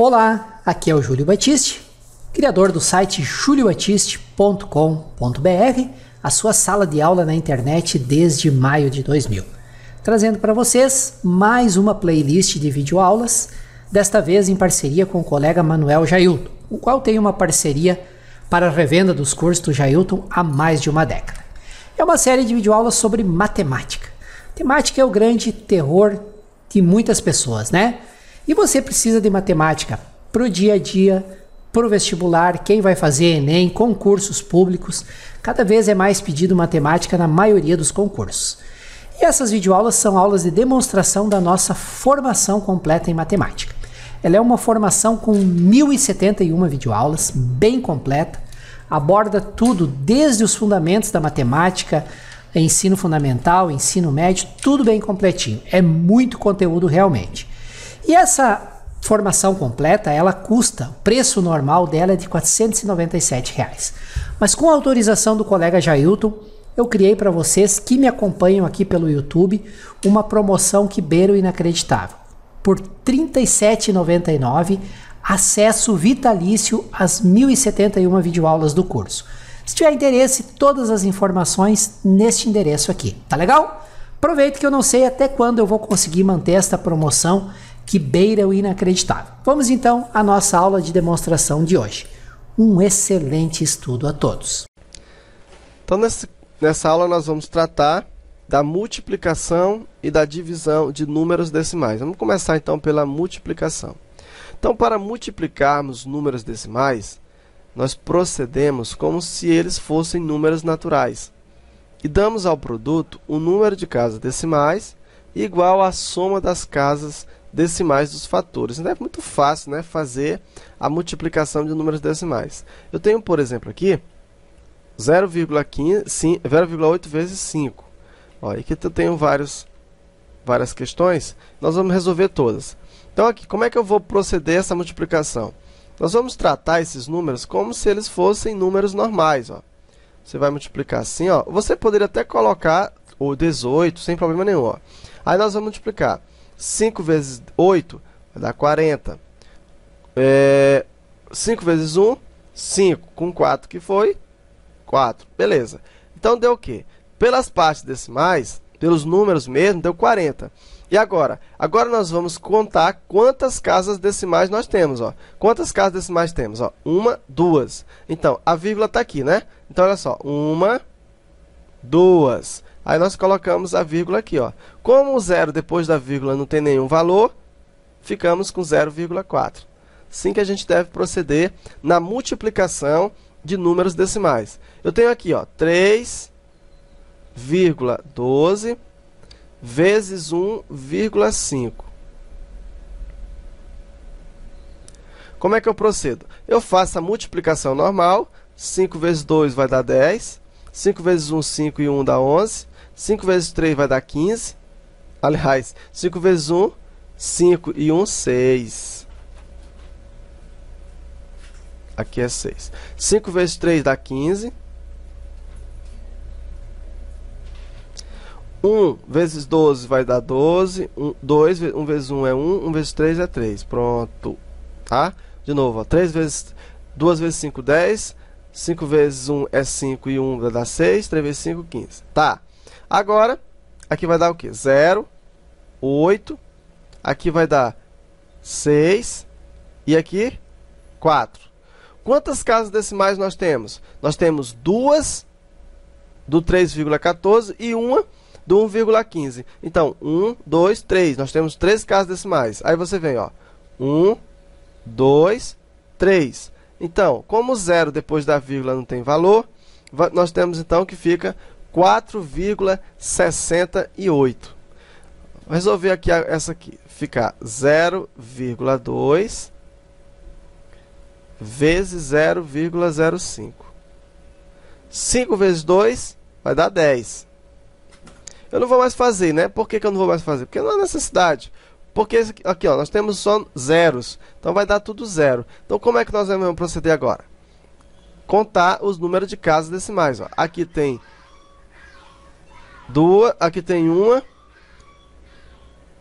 Olá, aqui é o Júlio Batiste, criador do site juliobatiste.com.br, a sua sala de aula na internet desde maio de 2000, trazendo para vocês mais uma playlist de videoaulas, desta vez em parceria com o colega Manuel Jailton, o qual tem uma parceria para a revenda dos cursos do Jailton há mais de uma década. É uma série de videoaulas sobre matemática. Matemática é o grande terror de muitas pessoas, né? E você precisa de matemática para o dia a dia, para o vestibular, quem vai fazer Enem, concursos públicos. Cada vez é mais pedido matemática na maioria dos concursos. E essas videoaulas são aulas de demonstração da nossa formação completa em matemática. Ela é uma formação com 1071 videoaulas, bem completa, aborda tudo desde os fundamentos da matemática, ensino fundamental, ensino médio, tudo bem completinho. É muito conteúdo realmente. E essa formação completa, ela custa, o preço normal dela é de R$ 497. Reais. Mas com a autorização do colega Jailton, eu criei para vocês que me acompanham aqui pelo YouTube uma promoção que beira o inacreditável. Por R$ 37,99, acesso vitalício às 1071 videoaulas do curso. Se tiver interesse, todas as informações neste endereço aqui, tá legal? Aproveito que eu não sei até quando eu vou conseguir manter esta promoção que beira o inacreditável. Vamos então à nossa aula de demonstração de hoje. Um excelente estudo a todos. Então, nessa aula, nós vamos tratar da multiplicação e da divisão de números decimais. Vamos começar então pela multiplicação. Então, para multiplicarmos números decimais, nós procedemos como se eles fossem números naturais e damos ao produto o número de casas decimais igual à soma das casas decimais decimais dos fatores. Então é muito fácil né, fazer a multiplicação de números decimais. Eu tenho, por exemplo, aqui 0,8 vezes 5. Ó, aqui eu tenho vários, várias questões, nós vamos resolver todas. Então aqui, como é que eu vou proceder essa multiplicação? Nós vamos tratar esses números como se eles fossem números normais. Ó. Você vai multiplicar assim, ó. você poderia até colocar o 18, sem problema nenhum. Ó. Aí nós vamos multiplicar 5 vezes 8 vai dar 40. É, 5 vezes 1, 5. Com 4 que foi? 4. Beleza. Então deu o quê? Pelas partes decimais, pelos números mesmo, deu 40. E agora? Agora nós vamos contar quantas casas decimais nós temos. Ó. Quantas casas decimais temos? Ó. Uma, duas. Então, a vírgula está aqui, né? Então, olha só. Uma, duas. Aí nós colocamos a vírgula aqui. Ó. Como o zero depois da vírgula não tem nenhum valor, ficamos com 0,4. Assim que a gente deve proceder na multiplicação de números decimais. Eu tenho aqui 3,12 vezes 1,5. Como é que eu procedo? Eu faço a multiplicação normal. 5 vezes 2 vai dar 10. 5 vezes 1, 5 e 1 dá 11. 5 vezes 3 vai dar 15. Aliás, 5 vezes 1, 5 e 1, 6. Aqui é 6. 5 vezes 3 dá 15. 1 vezes 12 vai dar 12. 1, 2, 1 vezes 1 é 1. 1 vezes 3 é 3. Pronto. Tá? De novo, ó. 3 vezes... 2 vezes 5, 10. 5 vezes 1 é 5 e 1 vai dar 6. 3 vezes 5, 15. Tá. Agora, aqui vai dar o quê? 0, 8, aqui vai dar 6 e aqui 4. Quantas casas decimais nós temos? Nós temos duas do 3,14 e uma do 1,15. Então, 1, 2, 3. Nós temos três casas decimais. Aí você vem, ó. 1, 2, 3. Então, como o zero depois da vírgula não tem valor, nós temos então que fica 4,68. Resolver aqui essa aqui. Ficar 0,2 vezes 0,05. 5 vezes 2 vai dar 10. Eu não vou mais fazer, né? Por que, que eu não vou mais fazer? Porque não há necessidade. Porque aqui, ó, nós temos só zeros. Então vai dar tudo zero. Então como é que nós vamos proceder agora? Contar os números de casas decimais. Ó. Aqui tem duas, aqui tem uma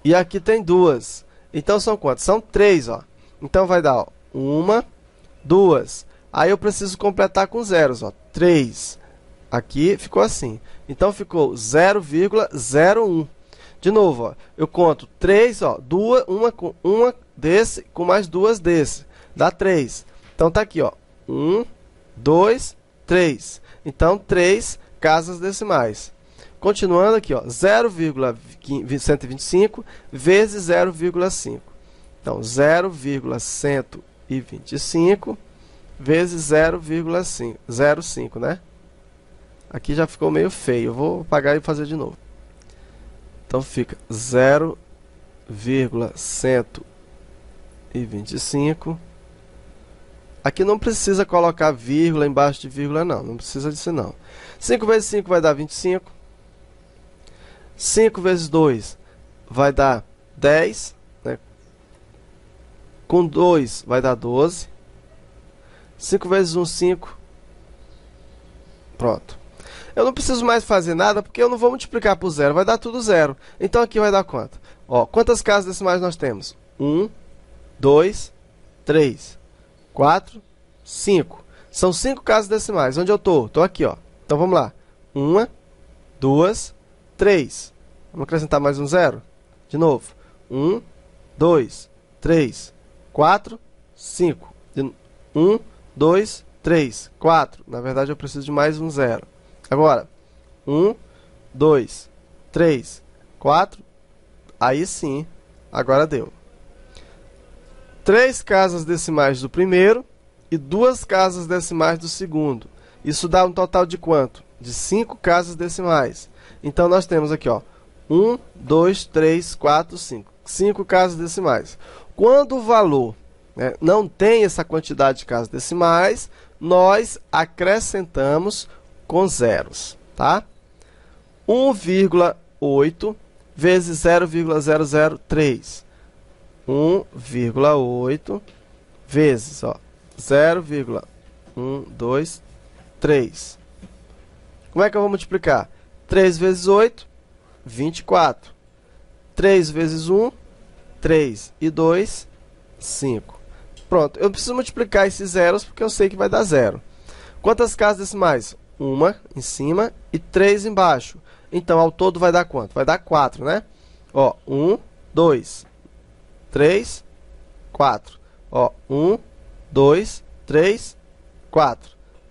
e aqui tem duas. Então são quantas? São três, ó. Então vai dar ó, uma, duas. Aí eu preciso completar com zeros, ó. Três. Aqui ficou assim. Então ficou 0,01. De novo, ó, eu conto três, ó, duas, uma com uma desse com mais duas desse, dá três. Então tá aqui, ó. Um, dois, três. Então três casas decimais. Continuando aqui, 0,125 vezes 0,5. Então, 0,125 vezes 0,05, né? Aqui já ficou meio feio, eu vou apagar e fazer de novo. Então, fica 0,125. Aqui não precisa colocar vírgula embaixo de vírgula, não. Não precisa disso, não. 5 vezes 5 vai dar 25. 5 vezes 2 vai dar 10. Né? Com 2 vai dar 12. 5 vezes 1, 5. Pronto. Eu não preciso mais fazer nada porque eu não vou multiplicar por zero. Vai dar tudo zero. Então aqui vai dar quanto? Ó, quantas casas decimais nós temos? 1, 2, 3, 4, 5. São 5 casas decimais. Onde eu estou? Estou aqui, ó. Então vamos lá. 1, 2, 3. 3. Vamos acrescentar mais um zero? De novo. 1, 2, 3, 4, 5. 1, 2, 3, 4. Na verdade, eu preciso de mais um zero. Agora, 1, 2, 3, 4. Aí sim, agora deu. Três casas decimais do primeiro e duas casas decimais do segundo. Isso dá um total de quanto? de 5 casas decimais. Então nós temos aqui, ó, 1, 2, 3, 4, 5. 5 casas decimais. Quando o valor né, não tem essa quantidade de casas decimais, nós acrescentamos com zeros, tá? 1,8 vezes 0,003. 1,8 vezes, ó, 0,123 como é que eu vou multiplicar? 3 vezes 8, 24. 3 vezes 1, 3. E 2, 5. Pronto, eu preciso multiplicar esses zeros porque eu sei que vai dar zero. Quantas casas decimais? Uma em cima e três embaixo. Então, ao todo vai dar quanto? Vai dar 4, né? Ó, 1, 2, 3, 4. Ó, 1, 2, 3, 4.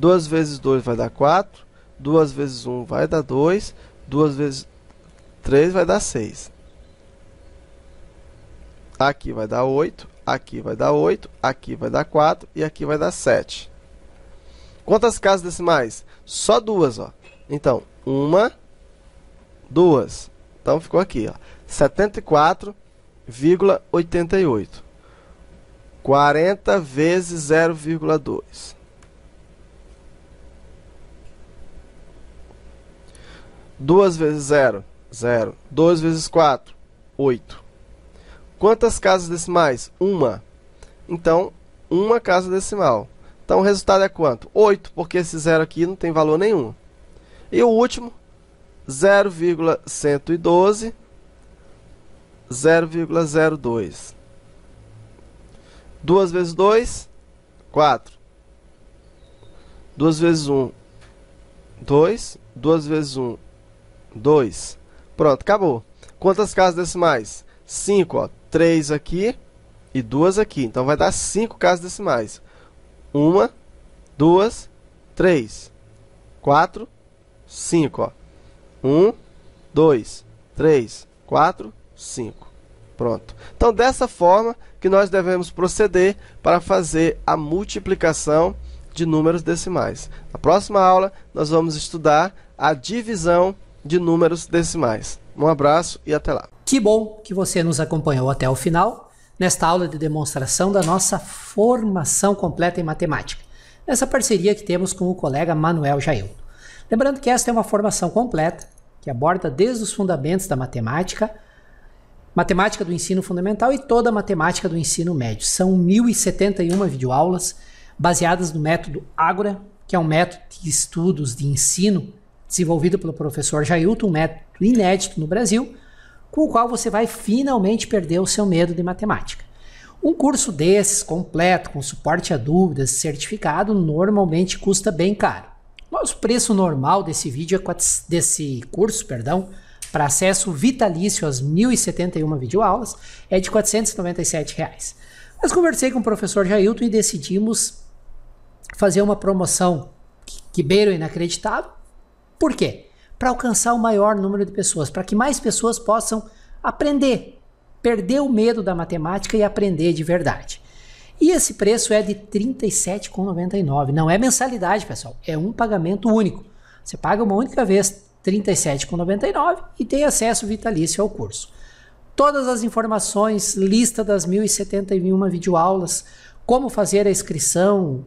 2 vezes 2 vai dar 4, 2 vezes 1 vai dar 2, 2 vezes 3 vai dar 6. Aqui vai dar 8, aqui vai dar 8, aqui vai dar 4 e aqui vai dar 7. Quantas casas decimais? Só duas, ó. Então, uma, duas. Então ficou aqui, ó. 74,88. 40 vezes 0,2. 2 vezes 0, 0. 2 vezes 4, 8. Quantas casas decimais? Uma. Então, uma casa decimal. Então, o resultado é quanto? 8, porque esse zero aqui não tem valor nenhum. E o último, 0,112, 0,02. 2 vezes 2, 4. 2 vezes 1, 2. 2 vezes 1, 2. Pronto, acabou. Quantas casas decimais? 5, ó. 3 aqui e 2 aqui. Então vai dar 5 casas decimais. 1, 2, 3, 4, 5, ó. 1, 2, 3, 4, 5. Pronto. Então, dessa forma que nós devemos proceder para fazer a multiplicação de números decimais. Na próxima aula, nós vamos estudar a divisão de números decimais. Um abraço e até lá. Que bom que você nos acompanhou até o final nesta aula de demonstração da nossa formação completa em matemática, nessa parceria que temos com o colega Manuel Jail. Lembrando que esta é uma formação completa que aborda desde os fundamentos da matemática, matemática do ensino fundamental e toda a matemática do ensino médio. São 1071 videoaulas baseadas no método Ágora, que é um método de estudos de ensino desenvolvido pelo professor Jailton, um método inédito no Brasil, com o qual você vai finalmente perder o seu medo de matemática. Um curso desses, completo, com suporte a dúvidas, certificado, normalmente custa bem caro. Mas o preço normal desse vídeo é quatro, desse curso, perdão, para acesso vitalício às 1071 videoaulas é de R$ 497. Reais. Mas conversei com o professor Jailton e decidimos fazer uma promoção que, que beira o inacreditável por quê? Para alcançar o maior número de pessoas, para que mais pessoas possam aprender, perder o medo da matemática e aprender de verdade. E esse preço é de R$ 37,99. Não é mensalidade, pessoal, é um pagamento único. Você paga uma única vez R$ 37,99 e tem acesso vitalício ao curso. Todas as informações, lista das 1071 videoaulas, como fazer a inscrição,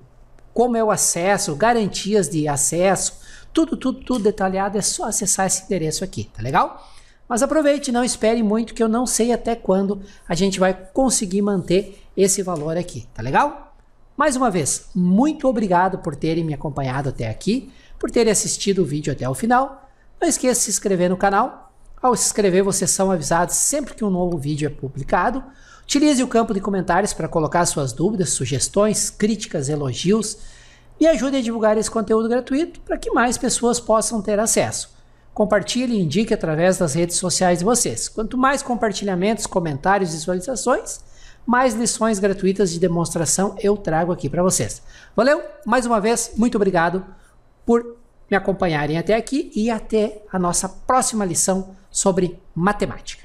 como é o acesso, garantias de acesso, tudo, tudo, tudo detalhado, é só acessar esse endereço aqui, tá legal? Mas aproveite, não espere muito, que eu não sei até quando a gente vai conseguir manter esse valor aqui, tá legal? Mais uma vez, muito obrigado por terem me acompanhado até aqui, por terem assistido o vídeo até o final. Não esqueça de se inscrever no canal. Ao se inscrever, vocês são avisados sempre que um novo vídeo é publicado. Utilize o campo de comentários para colocar suas dúvidas, sugestões, críticas, elogios e ajude a divulgar esse conteúdo gratuito para que mais pessoas possam ter acesso. Compartilhe e indique através das redes sociais de vocês. Quanto mais compartilhamentos, comentários e visualizações, mais lições gratuitas de demonstração eu trago aqui para vocês. Valeu, mais uma vez, muito obrigado por me acompanharem até aqui e até a nossa próxima lição sobre matemática.